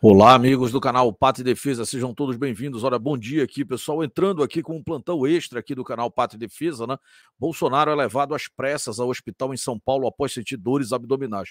Olá, amigos do canal Pátria e Defesa, sejam todos bem-vindos. Olha, bom dia aqui, pessoal. Entrando aqui com um plantão extra aqui do canal Pátria e Defesa, né? Bolsonaro é levado às pressas ao hospital em São Paulo após sentir dores abdominais.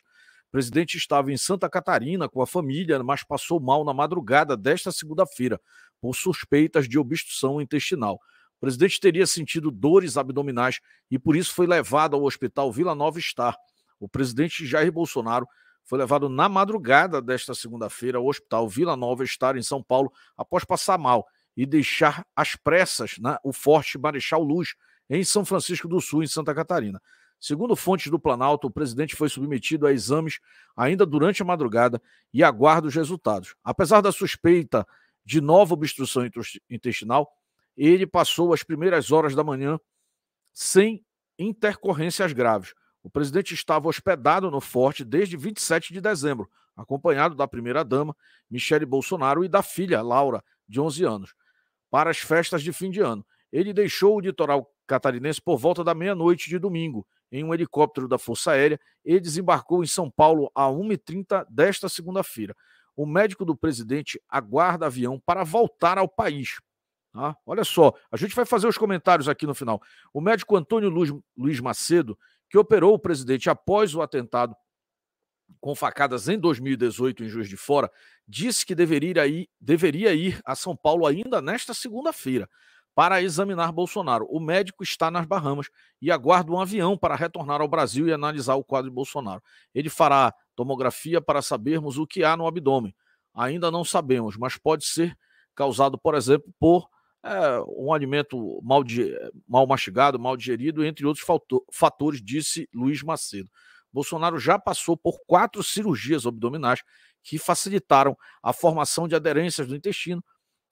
O presidente estava em Santa Catarina com a família, mas passou mal na madrugada desta segunda-feira por suspeitas de obstrução intestinal. O presidente teria sentido dores abdominais e por isso foi levado ao hospital Vila Nova Star. O presidente Jair Bolsonaro foi levado na madrugada desta segunda-feira ao Hospital Vila Nova Estar, em São Paulo, após passar mal e deixar às pressas né, o Forte Marechal Luz, em São Francisco do Sul, em Santa Catarina. Segundo fontes do Planalto, o presidente foi submetido a exames ainda durante a madrugada e aguarda os resultados. Apesar da suspeita de nova obstrução intestinal, ele passou as primeiras horas da manhã sem intercorrências graves. O presidente estava hospedado no forte desde 27 de dezembro, acompanhado da primeira-dama, Michele Bolsonaro, e da filha, Laura, de 11 anos, para as festas de fim de ano. Ele deixou o litoral catarinense por volta da meia-noite de domingo, em um helicóptero da Força Aérea, e desembarcou em São Paulo a 1h30 desta segunda-feira. O médico do presidente aguarda avião para voltar ao país. Ah, olha só, a gente vai fazer os comentários aqui no final. O médico Antônio Luiz Macedo que operou o presidente após o atentado com facadas em 2018 em Juiz de Fora, disse que deveria ir, deveria ir a São Paulo ainda nesta segunda-feira para examinar Bolsonaro. O médico está nas Bahamas e aguarda um avião para retornar ao Brasil e analisar o quadro de Bolsonaro. Ele fará tomografia para sabermos o que há no abdômen. Ainda não sabemos, mas pode ser causado, por exemplo, por é, um alimento mal, mal mastigado, mal digerido, entre outros fatores, disse Luiz Macedo. Bolsonaro já passou por quatro cirurgias abdominais que facilitaram a formação de aderências do intestino.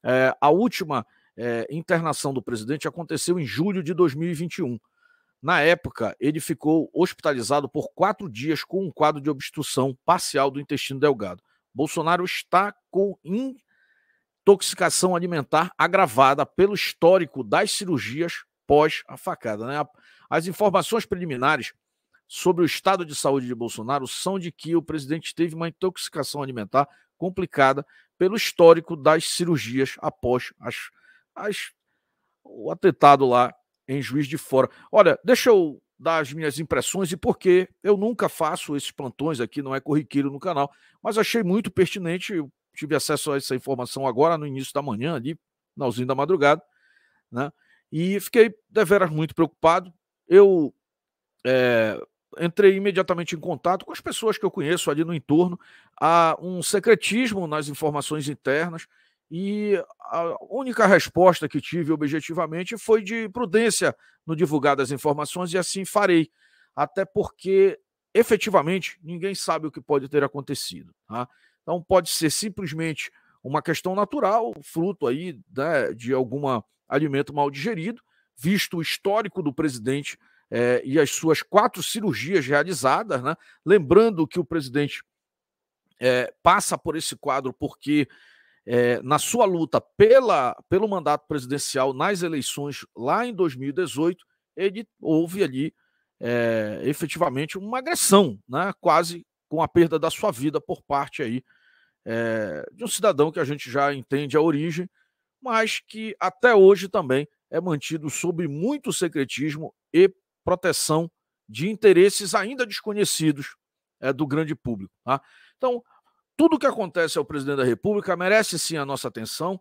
É, a última é, internação do presidente aconteceu em julho de 2021. Na época, ele ficou hospitalizado por quatro dias com um quadro de obstrução parcial do intestino delgado. Bolsonaro está com intoxicação alimentar agravada pelo histórico das cirurgias pós a facada. Né? As informações preliminares sobre o estado de saúde de Bolsonaro são de que o presidente teve uma intoxicação alimentar complicada pelo histórico das cirurgias após as, as, o atentado lá em Juiz de Fora. Olha, deixa eu dar as minhas impressões e por que eu nunca faço esses plantões aqui, não é corriqueiro no canal, mas achei muito pertinente tive acesso a essa informação agora no início da manhã, ali, na usina da madrugada, né? E fiquei deveras muito preocupado. Eu é, entrei imediatamente em contato com as pessoas que eu conheço ali no entorno. Há um secretismo nas informações internas e a única resposta que tive objetivamente foi de prudência no divulgar das informações e assim farei, até porque efetivamente ninguém sabe o que pode ter acontecido. Tá? Então pode ser simplesmente uma questão natural, fruto aí né, de algum alimento mal digerido, visto o histórico do presidente eh, e as suas quatro cirurgias realizadas, né? lembrando que o presidente eh, passa por esse quadro porque eh, na sua luta pela, pelo mandato presidencial nas eleições lá em 2018, ele houve ali efetivamente uma agressão, né? quase com a perda da sua vida por parte aí é, de um cidadão que a gente já entende a origem, mas que até hoje também é mantido sob muito secretismo e proteção de interesses ainda desconhecidos é, do grande público. Tá? Então, tudo o que acontece ao presidente da República merece sim a nossa atenção.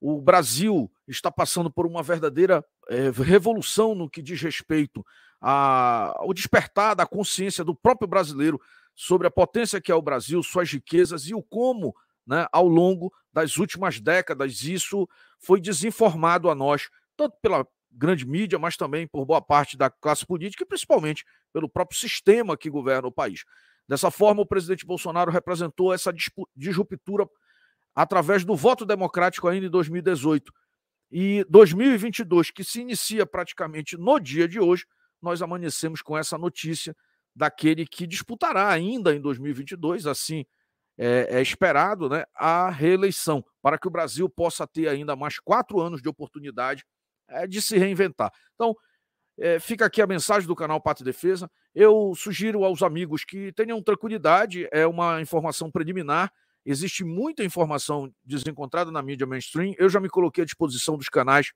O Brasil está passando por uma verdadeira é, revolução no que diz respeito ao despertar da consciência do próprio brasileiro sobre a potência que é o Brasil, suas riquezas e o como, né, ao longo das últimas décadas, isso foi desinformado a nós, tanto pela grande mídia, mas também por boa parte da classe política e principalmente pelo próprio sistema que governa o país. Dessa forma, o presidente Bolsonaro representou essa disruptura através do voto democrático ainda em 2018. E 2022, que se inicia praticamente no dia de hoje, nós amanhecemos com essa notícia daquele que disputará ainda em 2022, assim é, é, esperado, né, a reeleição, para que o Brasil possa ter ainda mais quatro anos de oportunidade é, de se reinventar. Então, é, fica aqui a mensagem do canal e Defesa. Eu sugiro aos amigos que tenham tranquilidade, é uma informação preliminar. Existe muita informação desencontrada na mídia mainstream. Eu já me coloquei à disposição dos canais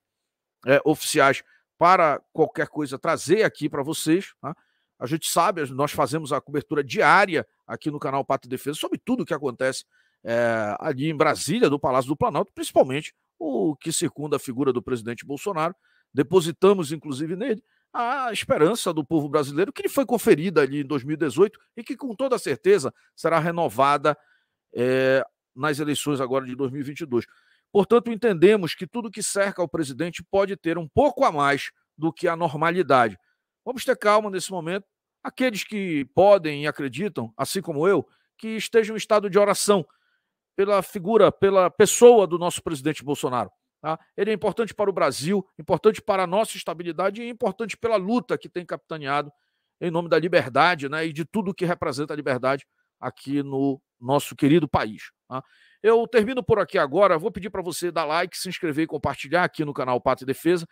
é, oficiais para qualquer coisa trazer aqui para vocês. Tá? A gente sabe, nós fazemos a cobertura diária aqui no canal Pato Defesa sobre tudo o que acontece é, ali em Brasília, do Palácio do Planalto, principalmente o que circunda a figura do presidente Bolsonaro. Depositamos, inclusive, nele a esperança do povo brasileiro, que lhe foi conferida ali em 2018 e que, com toda certeza, será renovada é, nas eleições agora de 2022. Portanto, entendemos que tudo que cerca o presidente pode ter um pouco a mais do que a normalidade. Vamos ter calma nesse momento. Aqueles que podem e acreditam, assim como eu, que estejam em estado de oração pela figura, pela pessoa do nosso presidente Bolsonaro. Tá? Ele é importante para o Brasil, importante para a nossa estabilidade e importante pela luta que tem capitaneado em nome da liberdade né, e de tudo que representa a liberdade aqui no nosso querido país. Tá? Eu termino por aqui agora. Vou pedir para você dar like, se inscrever e compartilhar aqui no canal Pato e Defesa.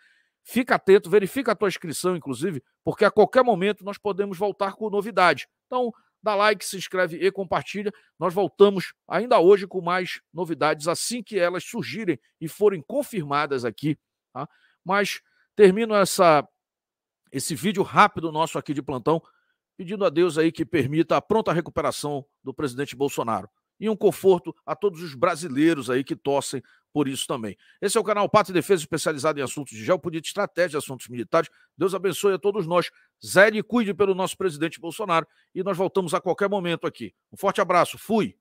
Fica atento, verifica a tua inscrição, inclusive, porque a qualquer momento nós podemos voltar com novidade. Então, dá like, se inscreve e compartilha. Nós voltamos ainda hoje com mais novidades assim que elas surgirem e forem confirmadas aqui. Tá? Mas termino essa, esse vídeo rápido nosso aqui de plantão, pedindo a Deus aí que permita a pronta recuperação do presidente Bolsonaro e um conforto a todos os brasileiros aí que torcem por isso também. Esse é o canal Pato e Defesa, especializado em assuntos de geopolítica, estratégia, assuntos militares. Deus abençoe a todos nós. Zé e cuide pelo nosso presidente Bolsonaro. E nós voltamos a qualquer momento aqui. Um forte abraço. Fui.